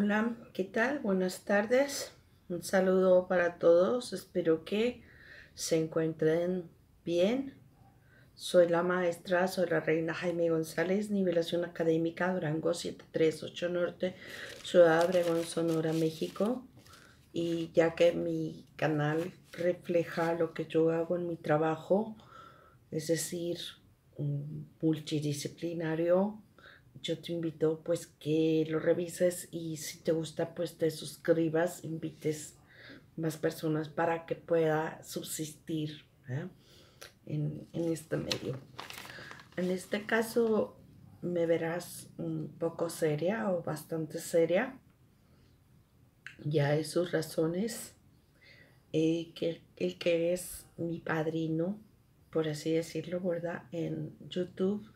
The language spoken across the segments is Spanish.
Hola, ¿qué tal? Buenas tardes. Un saludo para todos. Espero que se encuentren bien. Soy la maestra, soy la reina Jaime González, nivelación académica Durango 738 Norte, Ciudad Abregón, Sonora, México. Y ya que mi canal refleja lo que yo hago en mi trabajo, es decir, multidisciplinario, yo te invito pues que lo revises y si te gusta pues te suscribas, invites más personas para que pueda subsistir ¿eh? en, este medio. En este caso me verás un poco seria o bastante seria. Ya hay sus razones. Eh, que, el que es mi padrino, por así decirlo, ¿verdad? En YouTube.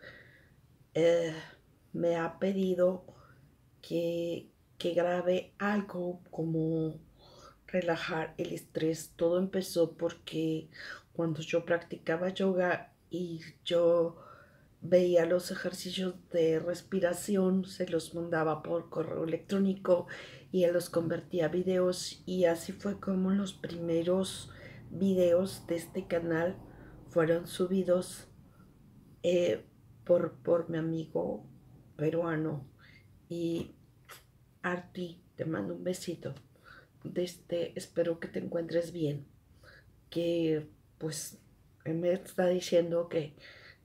Eh, me ha pedido que, que grabe algo como relajar el estrés. Todo empezó porque cuando yo practicaba yoga y yo veía los ejercicios de respiración, se los mandaba por correo electrónico y él los convertía a videos y así fue como los primeros videos de este canal fueron subidos eh, por, por mi amigo peruano. Y Arti, te mando un besito. Desde, espero que te encuentres bien. Que pues me está diciendo que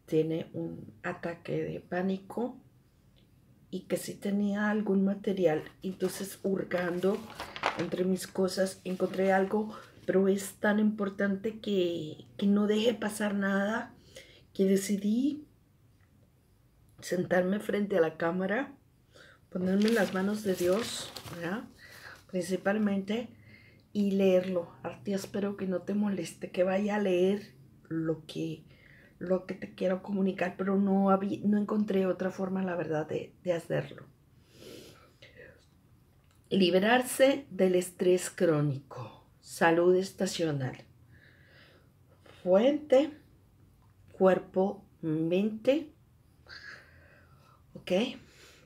tiene un ataque de pánico y que si tenía algún material. Entonces, hurgando entre mis cosas, encontré algo, pero es tan importante que, que no deje pasar nada que decidí sentarme frente a la cámara, ponerme en las manos de Dios, principalmente, y leerlo. Arti, espero que no te moleste, que vaya a leer lo que, lo que te quiero comunicar, pero no, no encontré otra forma, la verdad, de, de hacerlo. Liberarse del estrés crónico. Salud estacional. Fuente, cuerpo, mente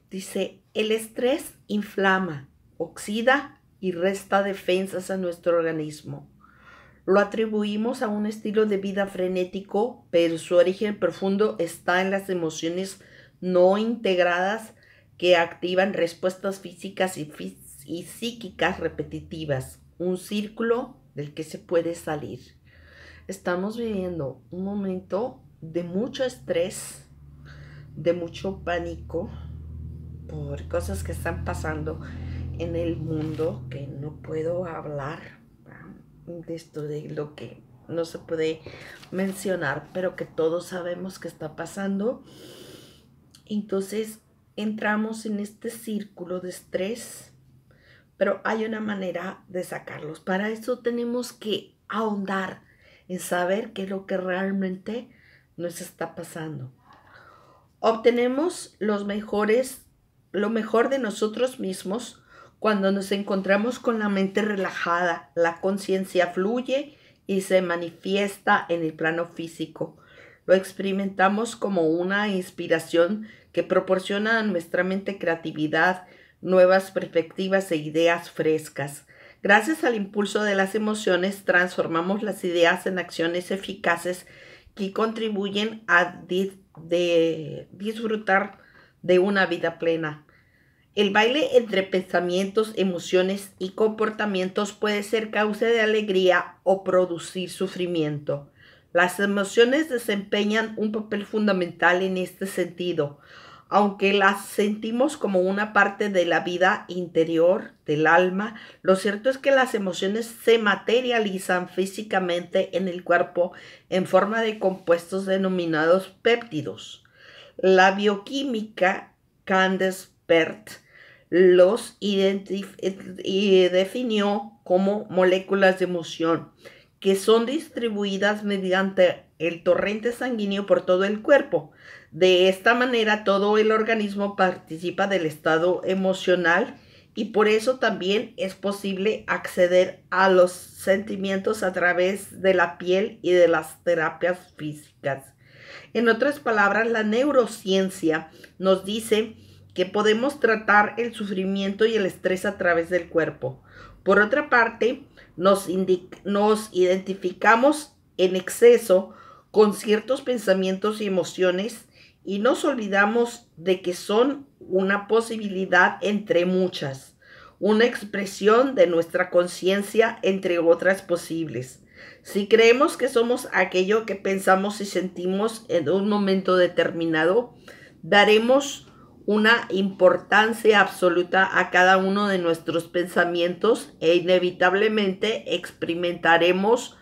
Dice, el estrés inflama, oxida y resta defensas a nuestro organismo. Lo atribuimos a un estilo de vida frenético, pero su origen profundo está en las emociones no integradas que activan respuestas físicas y psíquicas repetitivas, un círculo del que se puede salir. Estamos viviendo un momento de mucho estrés, de mucho pánico por cosas que están pasando en el mundo que no puedo hablar ah, de esto, de lo que no se puede mencionar, pero que todos sabemos que está pasando. Entonces entramos en este círculo de estrés, pero hay una manera de sacarlos. Para eso tenemos que ahondar en saber qué es lo que realmente nos está pasando. Obtenemos los mejores, lo mejor de nosotros mismos cuando nos encontramos con la mente relajada. La conciencia fluye y se manifiesta en el plano físico. Lo experimentamos como una inspiración que proporciona a nuestra mente creatividad, nuevas perspectivas e ideas frescas. Gracias al impulso de las emociones transformamos las ideas en acciones eficaces que contribuyen a de disfrutar de una vida plena. El baile entre pensamientos, emociones y comportamientos puede ser causa de alegría o producir sufrimiento. Las emociones desempeñan un papel fundamental en este sentido aunque las sentimos como una parte de la vida interior, del alma, lo cierto es que las emociones se materializan físicamente en el cuerpo en forma de compuestos denominados péptidos. La bioquímica Candace Pert los eh, definió como moléculas de emoción, que son distribuidas mediante el torrente sanguíneo por todo el cuerpo. De esta manera todo el organismo participa del estado emocional y por eso también es posible acceder a los sentimientos a través de la piel y de las terapias físicas. En otras palabras, la neurociencia nos dice que podemos tratar el sufrimiento y el estrés a través del cuerpo. Por otra parte, nos, nos identificamos en exceso con ciertos pensamientos y emociones y nos olvidamos de que son una posibilidad entre muchas, una expresión de nuestra conciencia entre otras posibles. Si creemos que somos aquello que pensamos y sentimos en un momento determinado, daremos una importancia absoluta a cada uno de nuestros pensamientos e inevitablemente experimentaremos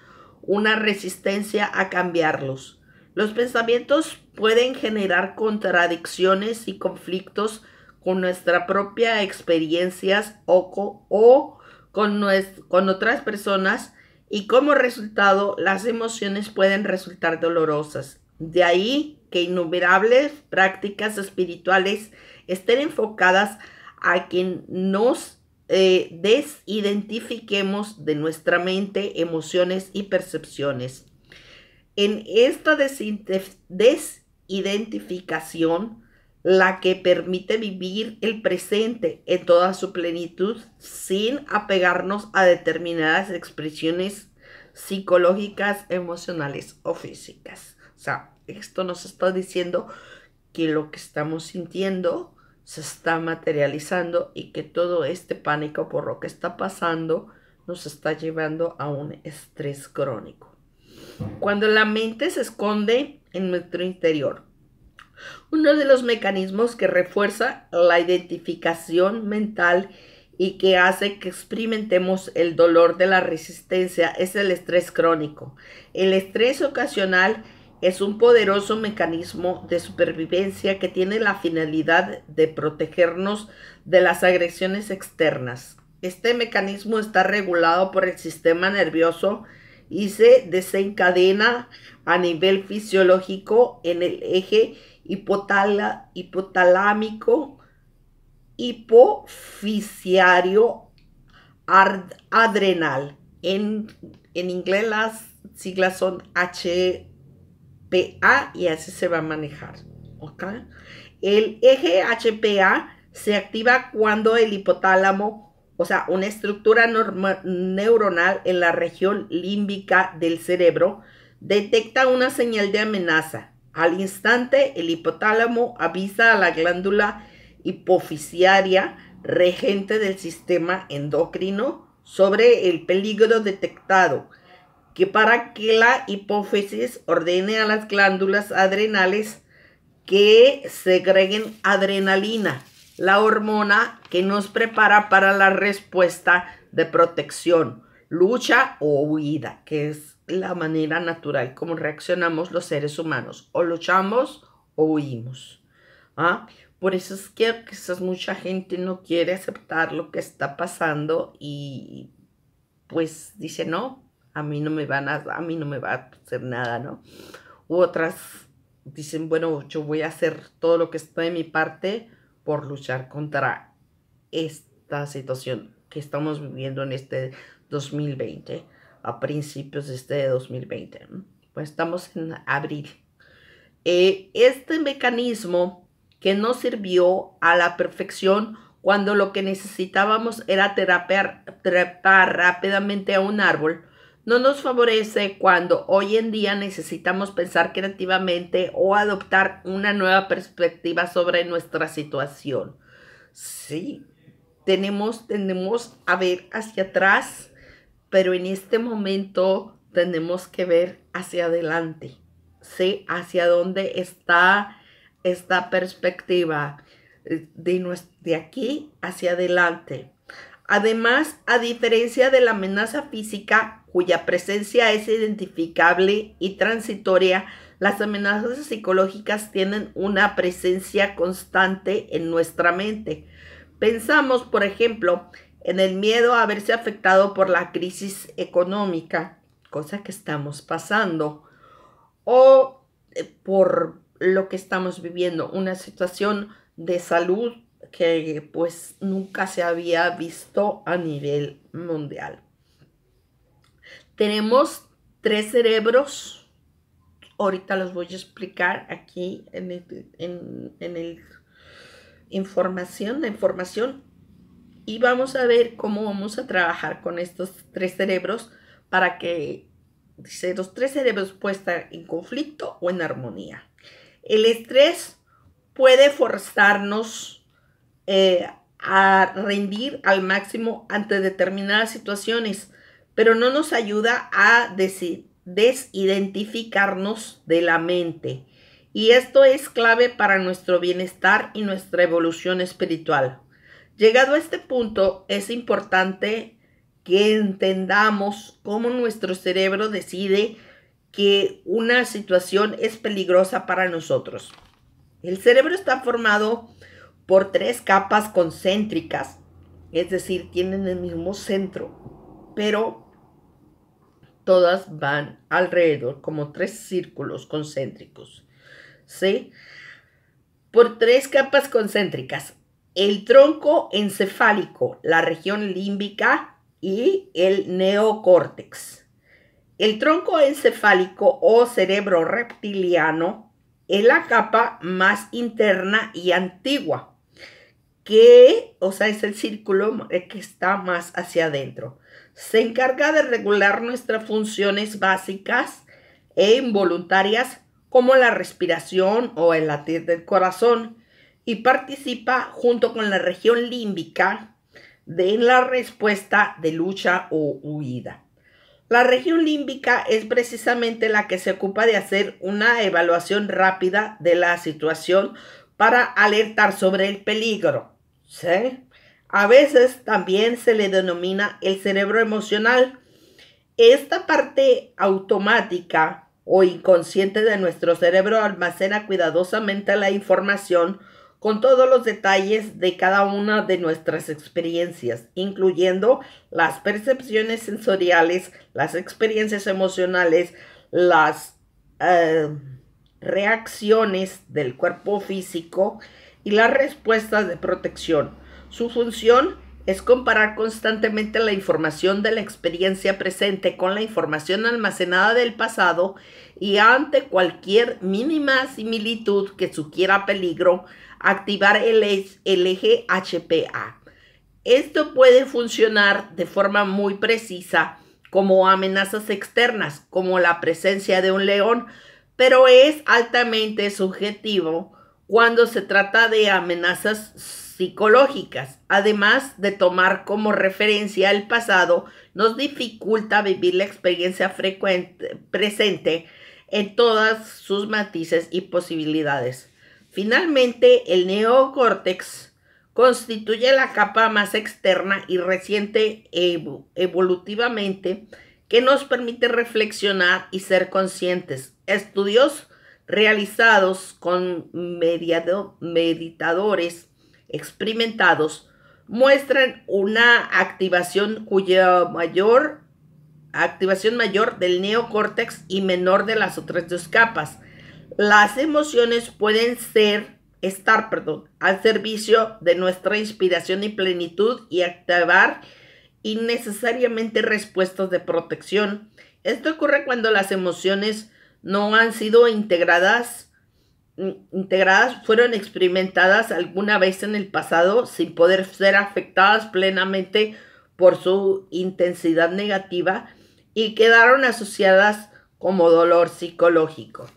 una resistencia a cambiarlos. Los pensamientos pueden generar contradicciones y conflictos con nuestra propia experiencias o, con, con otras personas y como resultado las emociones pueden resultar dolorosas. De ahí que innumerables prácticas espirituales estén enfocadas a que nos eh, desidentifiquemos de nuestra mente emociones y percepciones. En esta desidentificación, la que permite vivir el presente en toda su plenitud sin apegarnos a determinadas expresiones psicológicas, emocionales o físicas. O sea, esto nos está diciendo que lo que estamos sintiendo se está materializando y que todo este pánico por lo que está pasando nos está llevando a un estrés crónico. Cuando la mente se esconde en nuestro interior, uno de los mecanismos que refuerza la identificación mental y que hace que experimentemos el dolor de la resistencia es el estrés crónico. El estrés ocasional es un poderoso mecanismo de supervivencia que tiene la finalidad de protegernos de las agresiones externas. Este mecanismo está regulado por el sistema nervioso y se desencadena a nivel fisiológico en el eje hipotalámico hipoficiario adrenal. En, en inglés las siglas son H PA y así se va a manejar. El eje HPA se activa cuando el hipotálamo, o sea, una estructura neuronal en la región límbica del cerebro, detecta una señal de amenaza. Al instante, el hipotálamo avisa a la glándula hipofisiaria regente del sistema endocrino sobre el peligro detectado que para que la hipófisis ordene a las glándulas adrenales que segreguen adrenalina, la hormona que nos prepara para la respuesta de protección, lucha o huida, que es la manera natural como reaccionamos los seres humanos, o luchamos o huimos. ¿Ah? Por eso es que quizás mucha gente no quiere aceptar lo que está pasando y pues dice, no, a mí no me van a, mí no me va a hacer nada, ¿no? U otras dicen, bueno, yo voy a hacer todo lo que está de mi parte por luchar contra esta situación que estamos viviendo en este 2020, a principios de este 2020. Pues estamos en abril. Eh, este mecanismo que no sirvió a la perfección cuando lo que necesitábamos era trepar rápidamente a un árbol, no nos favorece cuando hoy en día necesitamos pensar creativamente o adoptar una nueva perspectiva sobre nuestra situación. Sí, tenemos, tenemos a ver hacia atrás, pero en este momento tenemos que ver hacia adelante, ¿sí? Hacia dónde está esta perspectiva eh, de, de aquí hacia adelante. Además, a diferencia de la amenaza física, cuya presencia es identificable y transitoria, las amenazas psicológicas tienen una presencia constante en nuestra mente. Pensamos, por ejemplo, en el miedo a verse afectado por la crisis económica, cosa que estamos pasando, o eh, por lo que estamos viviendo, una situación de salud que pues nunca se había visto a nivel mundial. Tenemos tres cerebros, ahorita los voy a explicar aquí en, información, la información, y vamos a ver cómo vamos a trabajar con estos tres cerebros para que dice, los tres cerebros puedan estar en conflicto o en armonía. El estrés puede forzarnos eh, a rendir al máximo ante determinadas situaciones, pero no nos ayuda a desidentificarnos de la mente. Y esto es clave para nuestro bienestar y nuestra evolución espiritual. Llegado a este punto, es importante que entendamos cómo nuestro cerebro decide que una situación es peligrosa para nosotros. El cerebro está formado por tres capas concéntricas, es decir, tienen el mismo centro, pero todas van alrededor como tres círculos concéntricos. ¿Sí? Por tres capas concéntricas, el tronco encefálico, la región límbica y el neocórtex. El tronco encefálico o cerebro reptiliano es la capa más interna y antigua que, o sea, es el círculo que está más hacia adentro. Se encarga de regular nuestras funciones básicas e involuntarias como la respiración o el latir del corazón y participa junto con la región límbica en la respuesta de lucha o huida. La región límbica es precisamente la que se ocupa de hacer una evaluación rápida de la situación para alertar sobre el peligro. ¿sí? A veces también se le denomina el cerebro emocional. Esta parte automática o inconsciente de nuestro cerebro almacena cuidadosamente la información con todos los detalles de cada una de nuestras experiencias, incluyendo las percepciones sensoriales, las experiencias emocionales, las eh, reacciones del cuerpo físico, las respuestas de protección. Su función es comparar constantemente la información de la experiencia presente con la información almacenada del pasado y ante cualquier mínima similitud que sugiera peligro, activar el, e-, el eje HPA. Esto puede funcionar de forma muy precisa como amenazas externas, como la presencia de un león, pero es altamente subjetivo cuando se trata de amenazas psicológicas. Además de tomar como referencia el pasado, nos dificulta vivir la experiencia presente en todas sus matices y posibilidades. Finalmente, el neocórtex constituye la capa más externa y reciente evolutivamente que nos permite reflexionar y ser conscientes. Estudios realizados con mediado, meditadores experimentados muestran una activación cuya mayor activación mayor del neocórtex y menor de las otras dos capas. Las emociones pueden ser estar, perdón, al servicio de nuestra inspiración y plenitud y activar innecesariamente respuestas de protección. Esto ocurre cuando las emociones no han sido integradas, integradas, fueron experimentadas alguna vez en el pasado sin poder ser afectadas plenamente por su intensidad negativa y quedaron asociadas como dolor psicológico.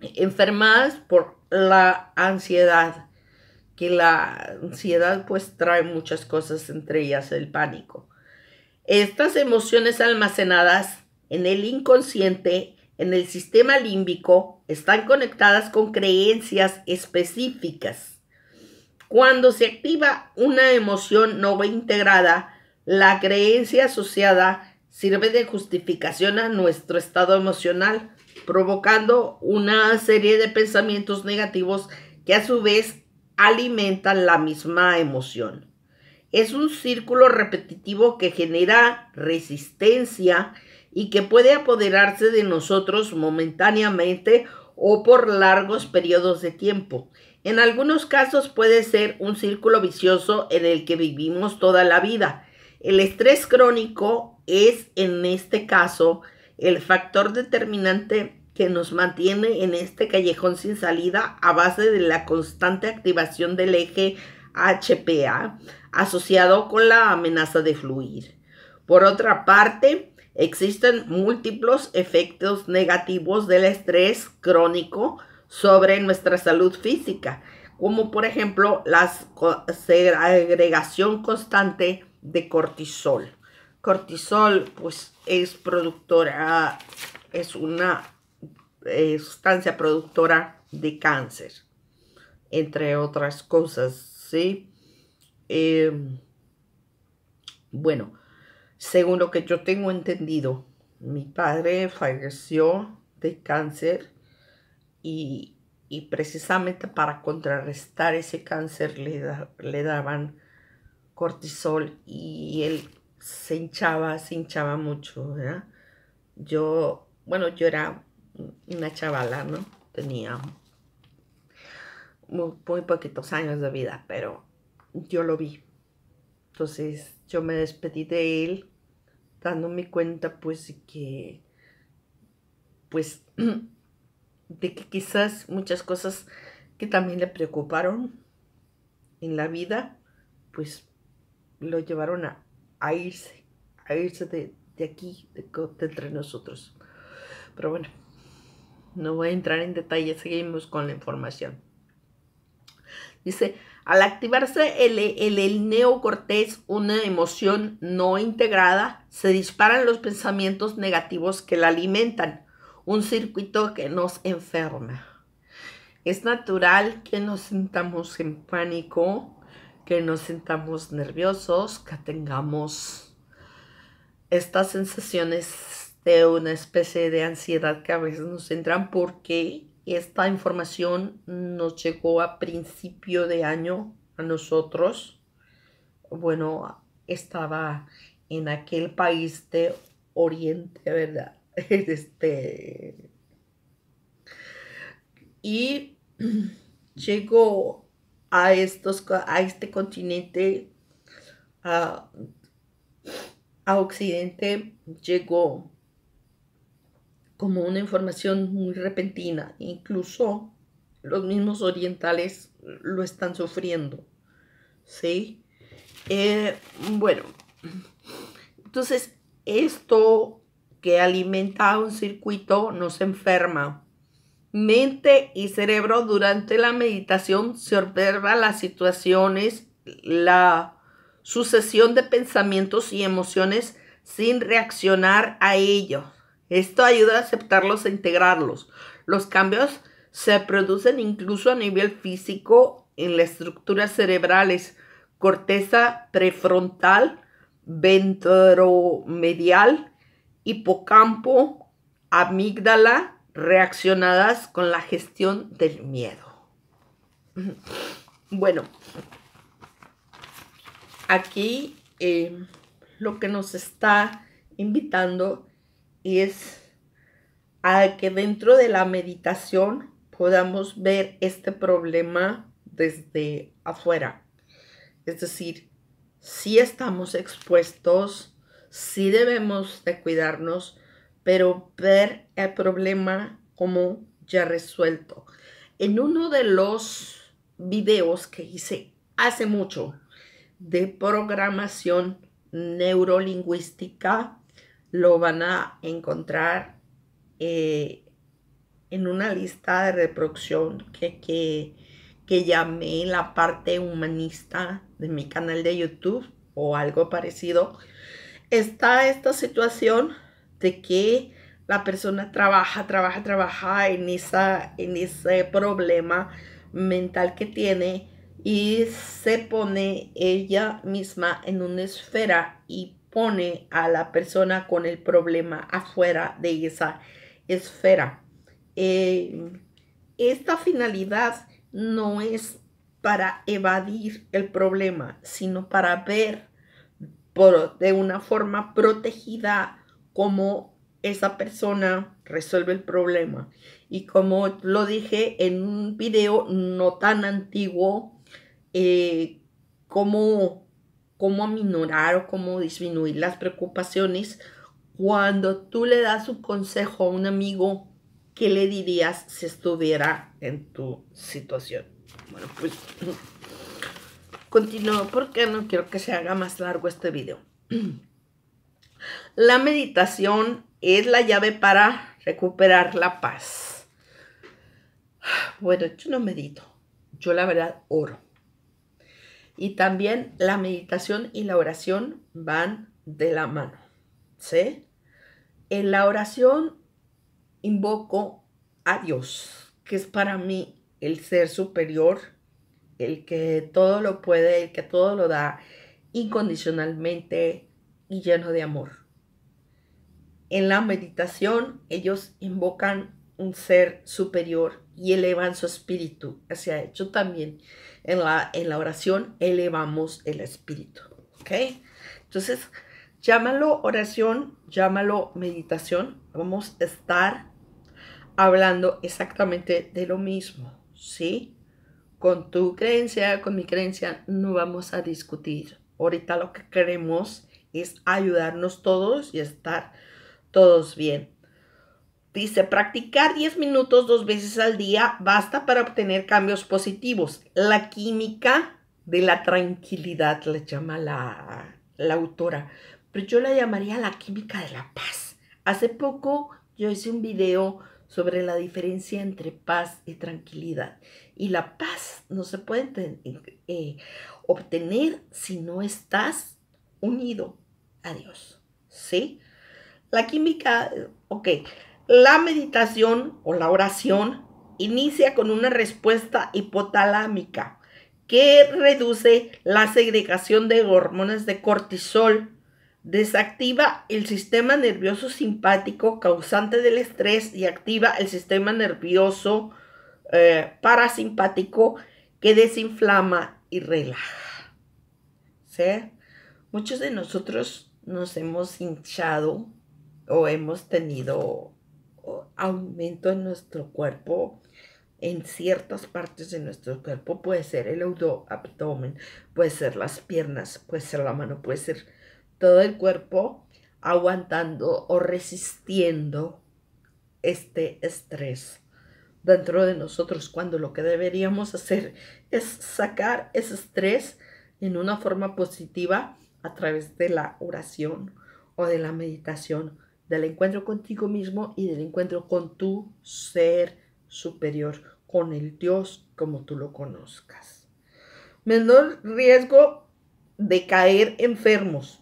Enfermadas por la ansiedad, que la ansiedad pues trae muchas cosas, entre ellas el pánico. Estas emociones almacenadas en el inconsciente en el sistema límbico están conectadas con creencias específicas. Cuando se activa una emoción no integrada, la creencia asociada sirve de justificación a nuestro estado emocional, provocando una serie de pensamientos negativos que a su vez alimentan la misma emoción. Es un círculo repetitivo que genera resistencia y que puede apoderarse de nosotros momentáneamente o por largos periodos de tiempo. En algunos casos puede ser un círculo vicioso en el que vivimos toda la vida. El estrés crónico es, en este caso, el factor determinante que nos mantiene en este callejón sin salida a base de la constante activación del eje HPA asociado con la amenaza de fluir. Por otra parte, Existen múltiples efectos negativos del estrés crónico sobre nuestra salud física, como por ejemplo la agregación constante de cortisol. Cortisol pues es productora, es una eh, sustancia productora de cáncer, entre otras cosas, em, bueno, según lo que yo tengo entendido, mi padre falleció de cáncer y, precisamente para contrarrestar ese cáncer le, le daban cortisol y él se hinchaba, se hinchaba mucho, Yo, bueno, yo era una chavala, ¿no? Tenía muy, poquitos años de vida, pero yo lo vi. Entonces yo me despedí de él dándome cuenta pues de que, pues, de que quizás muchas cosas que también le preocuparon en la vida, pues lo llevaron a, irse, a irse de, aquí, de entre nosotros. Pero bueno, no voy a entrar en detalle, seguimos con la información. Dice, al activarse el, el, neocortés, una emoción no integrada, se disparan los pensamientos negativos que la alimentan, un circuito que nos enferma. Es natural que nos sintamos en pánico, que nos sintamos nerviosos, que tengamos estas sensaciones de una especie de ansiedad que a veces nos entran porque esta información nos llegó a principio de año a nosotros. Bueno, estaba en aquel país de Oriente, ¿verdad? Este... Y llegó a, estos, a este continente, a, a Occidente, llegó como una información muy repentina. Incluso los mismos orientales lo están sufriendo. ¿Sí? Eh, bueno, entonces esto que alimenta un circuito nos enferma. Mente y cerebro durante la meditación se observa las situaciones, la sucesión de pensamientos y emociones sin reaccionar a ello esto ayuda a aceptarlos e integrarlos. Los cambios se producen incluso a nivel físico en las estructuras cerebrales, corteza prefrontal, ventromedial, hipocampo, amígdala, reaccionadas con la gestión del miedo. Bueno, aquí eh, lo que nos está invitando es a que dentro de la meditación podamos ver este problema desde afuera. Es decir, si estamos expuestos, si debemos de cuidarnos, pero ver el problema como ya resuelto. En uno de los videos que hice hace mucho de programación neurolingüística, lo van a encontrar eh, en una lista de reproducción que, que, llamé la parte humanista de mi canal de YouTube o algo parecido. Está esta situación de que la persona trabaja, trabaja, trabaja en, esa, en ese problema mental que tiene y se pone ella misma en una esfera y pone a la persona con el problema afuera de esa esfera. Eh, esta finalidad no es para evadir el problema, sino para ver por, de una forma protegida cómo esa persona resuelve el problema. Y como lo dije en un video no tan antiguo, como eh, cómo cómo aminorar o cómo disminuir las preocupaciones, cuando tú le das un consejo a un amigo, ¿qué le dirías si estuviera en tu situación? Bueno, pues continúo porque no quiero que se haga más largo este video. La meditación es la llave para recuperar la paz. Bueno, yo no medito, yo la verdad oro. Y también la meditación y la oración van de la mano. ¿Sí? En la oración invoco a Dios, que es para mí el ser superior, el que todo lo puede, el que todo lo da incondicionalmente y lleno de amor. En la meditación ellos invocan un ser superior y elevan su espíritu hacia hecho también en la, en la oración elevamos el espíritu. ¿Ok? Entonces, llámalo oración, llámalo meditación. Vamos a estar hablando exactamente de lo mismo. ¿Sí? Con tu creencia, con mi creencia, no vamos a discutir. Ahorita lo que queremos es ayudarnos todos y estar todos bien. Dice, practicar 10 minutos dos veces al día basta para obtener cambios positivos. La química de la tranquilidad le llama la, autora, pero yo la llamaría la química de la paz. Hace poco yo hice un video sobre la diferencia entre paz y tranquilidad. Y la paz no se puede eh, obtener si no estás unido a Dios. ¿Sí? La química, ok, la meditación o la oración inicia con una respuesta hipotalámica que reduce la segregación de hormonas de cortisol, desactiva el sistema nervioso simpático causante del estrés y activa el sistema nervioso eh, parasimpático que desinflama y relaja. ¿Sí? Muchos de nosotros nos hemos hinchado o hemos tenido aumento en nuestro cuerpo, en ciertas partes de nuestro cuerpo, puede ser el abdomen, puede ser las piernas, puede ser la mano, puede ser todo el cuerpo aguantando o resistiendo este estrés dentro de nosotros cuando lo que deberíamos hacer es sacar ese estrés en una forma positiva a través de la oración o de la meditación del encuentro contigo mismo y del encuentro con tu ser superior, con el Dios como tú lo conozcas. Menor riesgo de caer enfermos.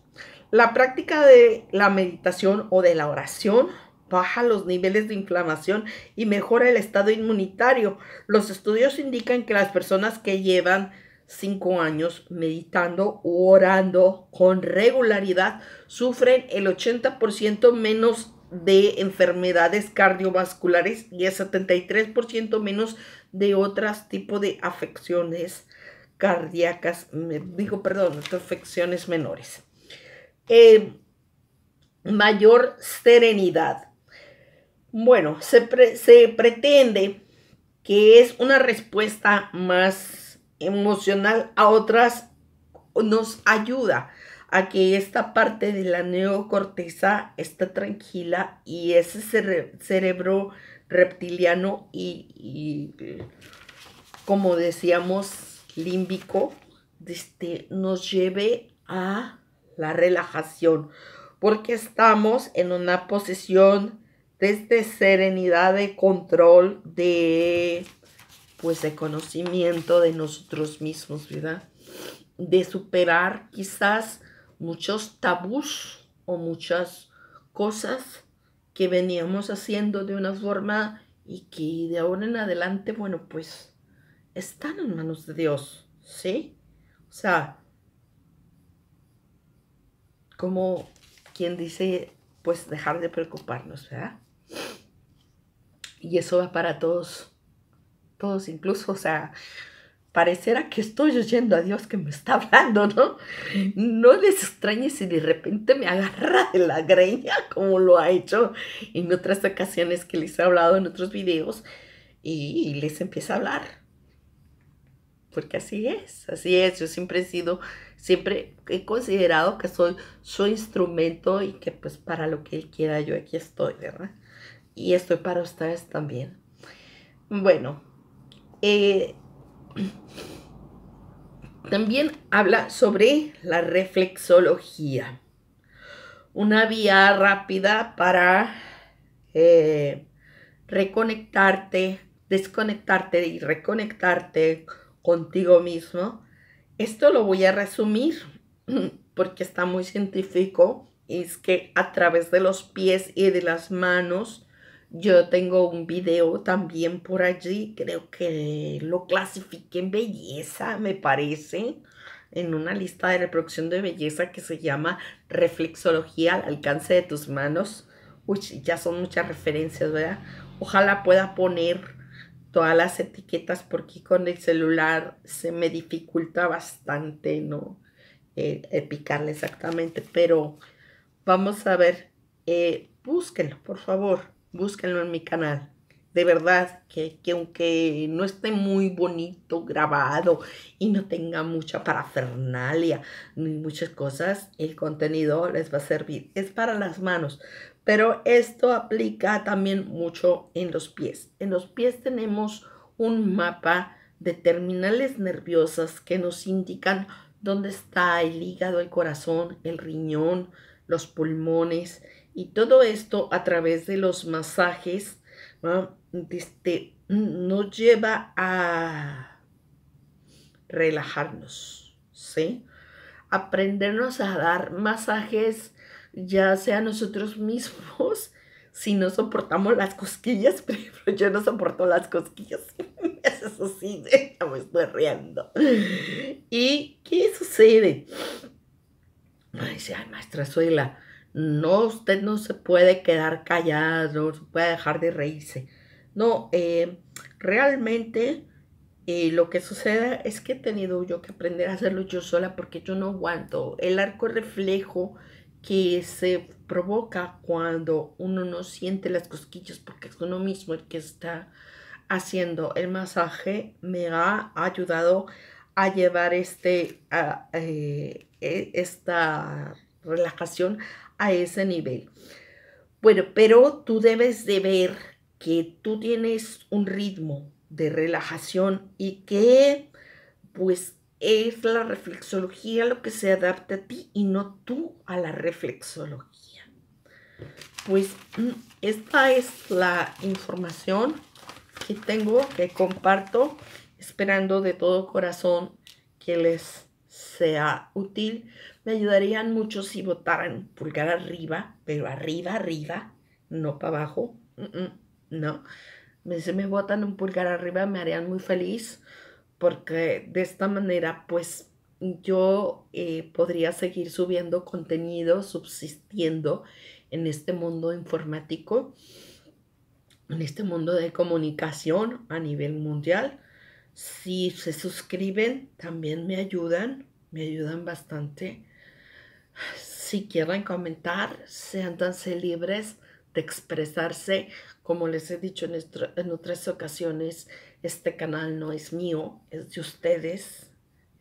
La práctica de la meditación o de la oración baja los niveles de inflamación y mejora el estado inmunitario. Los estudios indican que las personas que llevan cinco años meditando u orando con regularidad sufren el 80% menos de enfermedades cardiovasculares y el 73% menos de otras tipo de afecciones cardíacas, digo, perdón, afecciones menores. Eh, mayor serenidad. Bueno, se, se pretende que es una respuesta más emocional a otras nos ayuda a que esta parte de la neocorteza está tranquila y ese cerebro reptiliano y, como decíamos, límbico, este, nos lleve a la relajación, porque estamos en una posición desde serenidad, de control, de pues de conocimiento de nosotros mismos, ¿verdad? De superar quizás muchos tabús o muchas cosas que veníamos haciendo de una forma y que de ahora en adelante, bueno, pues están en manos de Dios, ¿sí? O sea, como quien dice, pues dejar de preocuparnos, ¿verdad? Y eso va para todos todos incluso, o sea, pareciera que estoy oyendo a Dios que me está hablando, ¿no? No les extrañe si de repente me agarra de la greña, como lo ha hecho en otras ocasiones que les he hablado en otros videos, y les empieza a hablar. Porque así es, así es. Yo siempre he sido, siempre he considerado que soy su instrumento y que pues para lo que él quiera yo aquí estoy, ¿verdad? Y estoy para ustedes también. Bueno, eh, también habla sobre la reflexología, una vía rápida para eh, reconectarte, desconectarte y reconectarte contigo mismo. Esto lo voy a resumir porque está muy científico. Es que a través de los pies y de las manos yo tengo un video también por allí, creo que lo clasifiqué en belleza, me parece, en una lista de reproducción de belleza que se llama Reflexología al alcance de tus manos. Uy, ya son muchas referencias, ¿verdad? Ojalá pueda poner todas las etiquetas porque con el celular se me dificulta bastante, ¿no? el eh, eh, picarle exactamente, pero vamos a ver, eh, búsquenlo, por favor búsquenlo en mi canal. De verdad que, aunque no esté muy bonito grabado y no tenga mucha parafernalia ni muchas cosas, el contenido les va a servir. Es para las manos, pero esto aplica también mucho en los pies. En los pies tenemos un mapa de terminales nerviosas que nos indican dónde está el hígado, el corazón, el riñón, los pulmones, y todo esto a través de los masajes este, nos lleva a relajarnos, ¿sí? Aprendernos a dar masajes ya sea nosotros mismos, si no soportamos las cosquillas, por ejemplo, yo no soporto las cosquillas, eso sí, ya me estoy riendo. ¿Y qué sucede? Me dice, ay, maestra Suela, no, usted no se puede quedar callado, no se puede dejar de reírse. No, eh, realmente eh, lo que sucede es que he tenido yo que aprender a hacerlo yo sola porque yo no aguanto el arco reflejo que se provoca cuando uno no siente las cosquillas porque es uno mismo el que está haciendo el masaje me ha ayudado a llevar este, eh, e, esta relajación ese nivel. Bueno, pero tú debes de ver que tú tienes un ritmo de relajación y que pues es la reflexología lo que se adapta a ti y no tú a la reflexología. Pues mm, esta es la información que tengo, que comparto, esperando de todo corazón que les sea útil. Me ayudarían mucho si votaran pulgar arriba, pero arriba, arriba, no para abajo. no me no. me votan un pulgar arriba, me harían muy feliz, porque de esta manera, pues yo eh, podría seguir subiendo contenido, subsistiendo en este mundo informático, en este mundo de comunicación a nivel mundial si se suscriben, también me ayudan, me ayudan bastante. Si quieren comentar, tan libres de expresarse. Como les he dicho en, otras ocasiones, este canal no es mío, es de ustedes.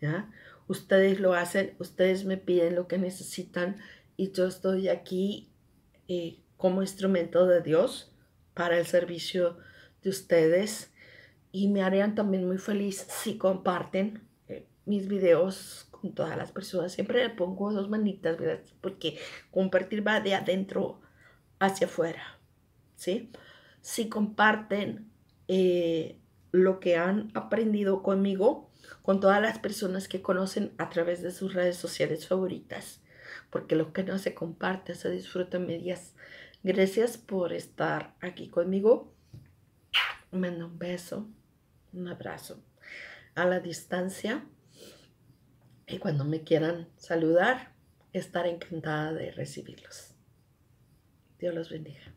¿ya? Ustedes lo hacen, ustedes me piden lo que necesitan y yo estoy aquí eh, como instrumento de Dios para el servicio de ustedes y me harían también muy feliz si comparten eh, mis videos con todas las personas. Siempre le pongo dos manitas, ¿verdad? Porque compartir va de adentro hacia afuera, ¿sí? Si comparten eh, lo que han aprendido conmigo, con todas las personas que conocen a través de sus redes sociales favoritas, porque lo que no se comparte se disfruta en medias. Gracias por estar aquí conmigo. Mando un beso un abrazo a la distancia y cuando me quieran saludar, estar encantada de recibirlos. Dios los bendiga.